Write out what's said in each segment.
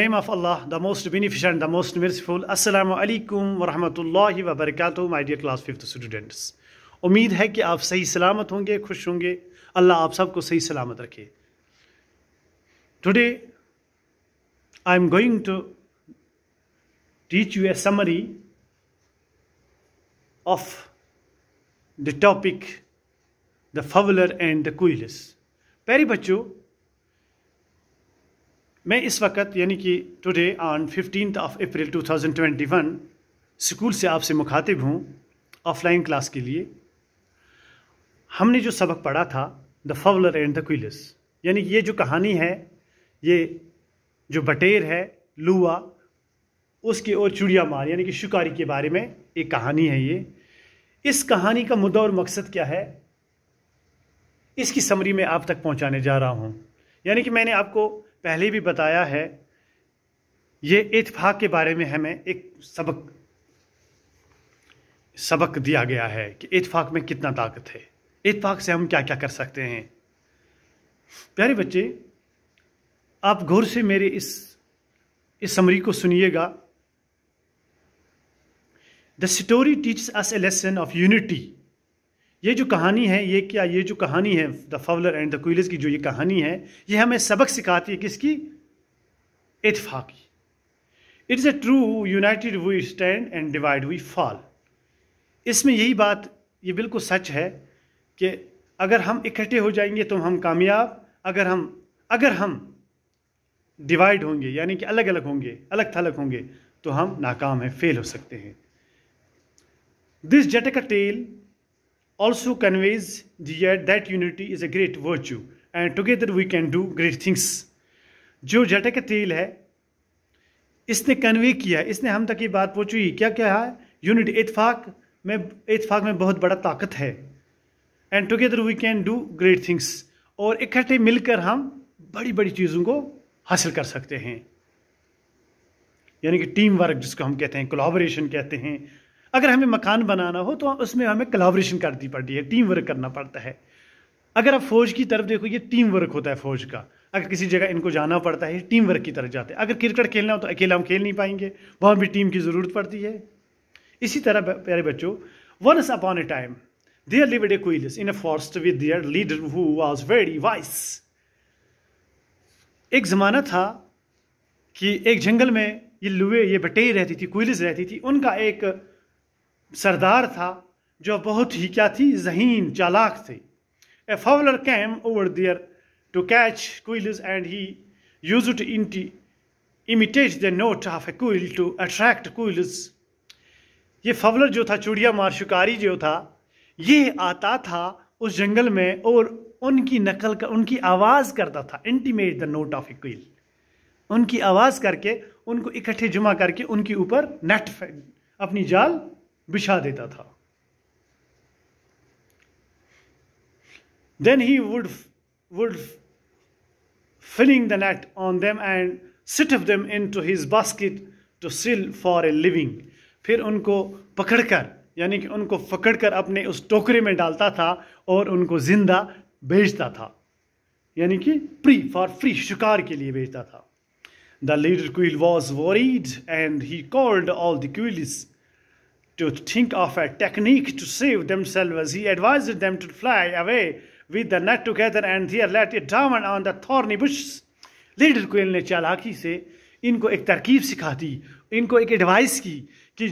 name of Allah, the most beneficent, the most merciful. Assalamu alaikum wa rahmatullahi wa barakatuh, my dear class 5th students. hai ki aap sahi salamat honge, khush honge. Allah aap sab ko sahi salamat rakhe. Today, I am going to teach you a summary of the topic, the fowler and the कुइलस Peri बच्चों मैं इस वक्त यानी कि today on fifteen of April 2021 school से आपसे मुखातिब हूँ ऑफलाइन क्लास के लिए हमने जो सबक पढ़ा था the fowler and the quails यानी ये जो कहानी है ये जो बटेर है लुआ उसके और चुड़िया मार यानी कि शिकारी के बारे में एक कहानी है ये इस कहानी का मुद्दा और मकसद क्या है इसकी समरी में आप तक पहुंचाने जा रहा हूं यानी कि मैंने आपको पहले भी बताया है ये इतफाक़ के बारे में हमें एक सबक सबक दिया गया है कि इतफाक़ में कितना ताकत है इतफाक़ से हम क्या क्या कर सकते हैं प्यारे बच्चे आप गौर से मेरे इस इस समरी को सुनिएगा the story teaches us a lesson of unity ये जो कहानी है ये क्या ये जो कहानी है the fowler and the quails की जो ये कहानी है ये हमें सबक सिखाती है किसकी it it's a true united we stand and divide we fall इसमें यही बात ये बिल्कुल सच है कि अगर हम इकट्ठे हो जाएंगे तो हम कामयाब अगर हम अगर हम डिवाइड होंगे यानी कि अलग अलग होंगे अलग थलग होंगे तो हम नाकाम हैं फेल हो सकते हैं this Jataka tale also conveys the, uh, that unity is a great virtue and together we can do great things जो जटा का तेल है इसने कन्वे किया इसने हम तक ये बात पहुंची क्या क्या है यूनिट इतफाक में इतफाक में बहुत बड़ा ताकत है and together we can do great things और इकट्ठे मिलकर हम बड़ी बड़ी चीज़ों को हासिल कर सकते हैं यानी कि टीम वर्क जिसको हम कहते हैं कोलाबोरेशन कहते हैं अगर हमें मकान बनाना हो तो उसमें हमें कलाब्रेशन करनी पड़ती है टीम वर्क करना पड़ता है अगर आप फौज की तरफ देखो ये टीम वर्क होता है फौज का अगर किसी जगह इनको जाना पड़ता है टीम वर्क की तरफ जाते हैं अगर क्रिकेट खेलना हो तो अकेला हम खेल नहीं पाएंगे वहाँ भी टीम की ज़रूरत पड़ती है इसी तरह प्यारे बच्चों once upon a time there lived a quails in a forest with their leader who was very wise एक ज़माना था कि एक जंगल में ये लुए ये बटेर रहती थी क्वीलिस रहती थी उनका एक सरदार था जो बहुत ही क्या थी जहीन चालाक थे a fowler came over there to catch quails and he use in imitate the note of a quail to attract quails ये फाउलर जो था चूड़िया मार शिकारी जो था ये आता था उस जंगल में और उनकी नकल कर उनकी आवाज़ करता था intimate the note of a quail उनकी आवाज़ करके उनको इकट्ठे जमा करके उनके ऊपर नेट अपनी जाल बिछा देता था then he would would the net on them and sit off them in to his basket to sell for a living फिर उनको पकड़कर यानी कि उनको पकड़कर अपने उस टोकरे में डालता था और उनको जिंदा बेचता था यानी कि प्री फॉर फ्री शिकार के लिए बेचता था the leader quail was worried and he called all the quails to think of a technique to save themselves, he advised them to fly away with the net together and there let it down on the thorny bushes. Little कोयल ने चालाकी से इनको एक तरकीब सिखा दी इनको एक एडवाइस की कि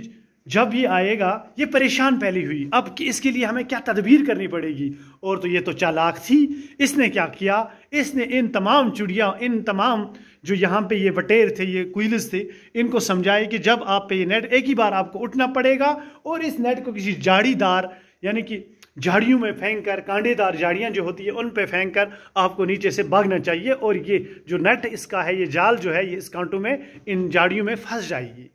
जब ये आएगा ये परेशान पहली हुई अब कि इसके लिए हमें क्या तदबीर करनी पड़ेगी और तो ये तो चालाक थी इसने क्या किया इसने इन तमाम चुड़िया इन तमाम जो यहाँ पे ये वटेर थे ये कुइलस थे इनको समझाए कि जब आप पे ये नेट एक ही बार आपको उठना पड़ेगा और इस नेट को किसी झाड़ीदार यानी कि झाड़ियों में फेंक कर कांडेदार झाड़ियाँ जो होती है उन पे फेंक कर आपको नीचे से भागना चाहिए और ये जो नेट इसका है ये जाल जो है ये इस कांटों में इन झाड़ियों में फंस जाएगी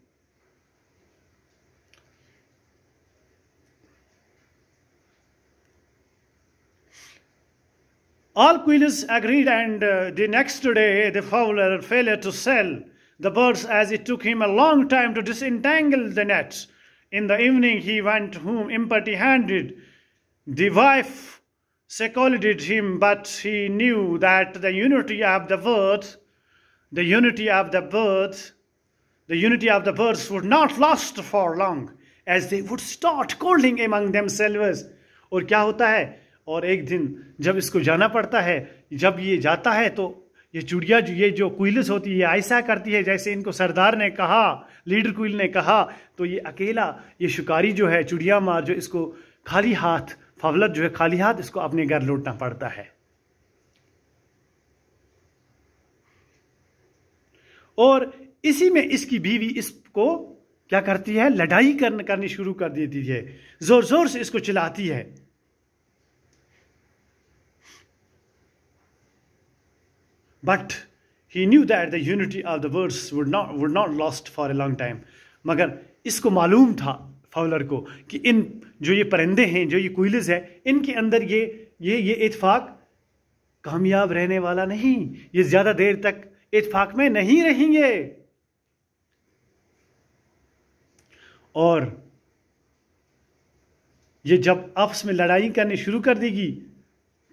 All quills agreed, and uh, the next day the fowler failed to sell the birds as it took him a long time to disentangle the nets. In the evening he went home empty handed. The wife scolded him, but he knew that the unity of the birds, the unity of the birds, the unity of the birds would not last for long, as they would start calling among themselves. Or क्या होता है और एक दिन जब इसको जाना पड़ता है जब ये जाता है तो ये चुड़िया जो ये जो कुइलिस होती है ऐसा करती है जैसे इनको सरदार ने कहा लीडर कुइल ने कहा तो ये अकेला ये शिकारी जो है चुड़िया मार जो इसको खाली हाथ फवलत जो है खाली हाथ इसको अपने घर लौटना पड़ता है और इसी में इसकी बीवी इसको क्या करती है लड़ाई करन, करनी शुरू कर देती है जोर जोर से इसको चिल्लाती है but he knew that the unity of the words would not would not last for a long time मगर इसको मालूम था फाउलर को कि इन जो ये परिंदे हैं जो ये कोयलेज हैं इनके अंदर ये ये ये इतफाक़ कामयाब रहने वाला नहीं ये ज़्यादा देर तक इतफाक़ में नहीं रहेंगे और ये जब आपस में लड़ाई करनी शुरू कर देगी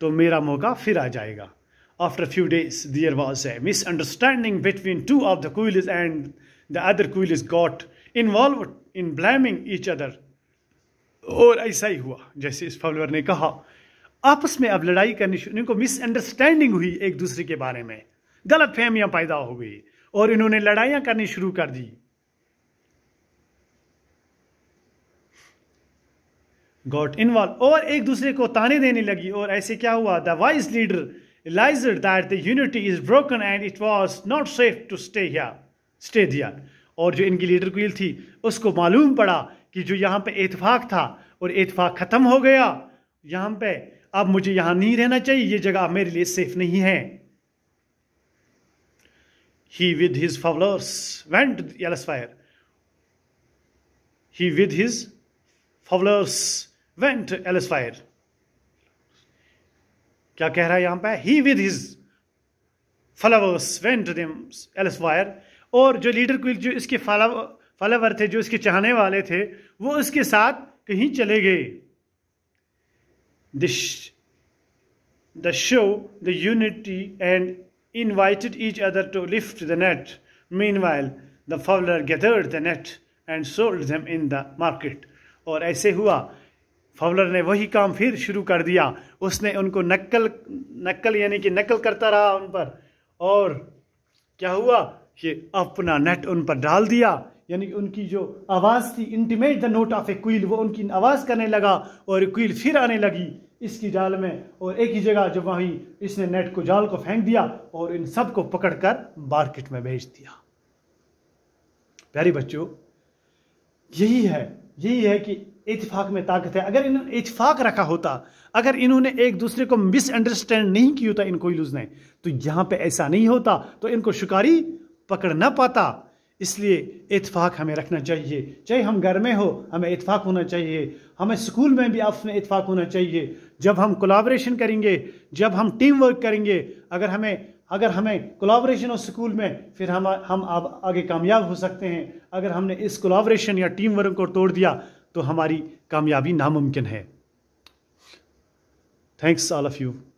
तो मेरा मौका फिर आ जाएगा After a few days, there was a misunderstanding between two of the coolies, and the other coolies got involved in blaming each other. और ऐसा ही हुआ जैसे इस फॉलोअर ने कहा आपस में अब लड़ाई करनी शुरू इनको मिसअंडरस्टैंडिंग हुई एक दूसरे के बारे में गलत फहमियां पैदा हो गई और इन्होंने लड़ाइयां करनी शुरू कर दी गॉट इन्वॉल्व और एक दूसरे को ताने देने लगी और ऐसे क्या हुआ the wise leader realized that the unity is broken and it was not safe to stay here, stay there. और जो इनकी लीडर क्वील थी उसको मालूम पड़ा कि जो यहाँ पे इतफाक़ था और इतफाक़ ख़त्म हो गया यहाँ पे अब मुझे यहाँ नहीं रहना चाहिए ये जगह मेरे लिए सेफ नहीं है he with his followers went elsewhere he with his followers went elsewhere क्या कह रहा है यहां पर he with his followers went them elsewhere और जो लीडर क्विल जो इसके फॉलोवर थे जो इसके चाहने वाले थे वो उसके साथ कहीं चले गए this the show the unity and each other to lift the net meanwhile the fowler gathered the net and sold them in the market और ऐसे हुआ फावलर ने वही काम फिर शुरू कर दिया उसने उनको नकल नकल यानी कि नकल करता रहा उन पर और क्या हुआ कि अपना नेट उन पर डाल दिया यानी उनकी जो आवाज़ थी intimate the note of a quail वो उनकी आवाज़ करने लगा और क्वील फिर आने लगी इसकी जाल में और एक ही जगह जब वहीं इसने नेट को जाल को फेंक दिया और इन सब को पकड़कर मार्केट में भेज दिया प्यारे बच्चों यही है यही है कि इतफाक़ में ताकत है अगर इन्होंने इतफाक़ रखा होता अगर इन्होंने एक दूसरे को मिसअंडरस्टैंड नहीं किया होता इनको यूज़ ने तो यहाँ पे ऐसा नहीं होता तो इनको शिकारी पकड़ ना पाता इसलिए इतफाक़ हमें रखना चाहिए चाहे हम घर में हो हमें इतफाक़ होना चाहिए हमें स्कूल में भी आपस में इतफाक़ होना चाहिए जब हम कोलाब्रेशन करेंगे जब हम टीम वर्क करेंगे अगर हमें अगर हमें कोलाब्रेशन हो स्कूल में फिर हम हम आगे कामयाब हो सकते हैं अगर हमने इस कोलाब्रेशन या टीम वर्क को तोड़ दिया तो हमारी कामयाबी नामुमकिन है थैंक्स ऑल ऑफ़ यू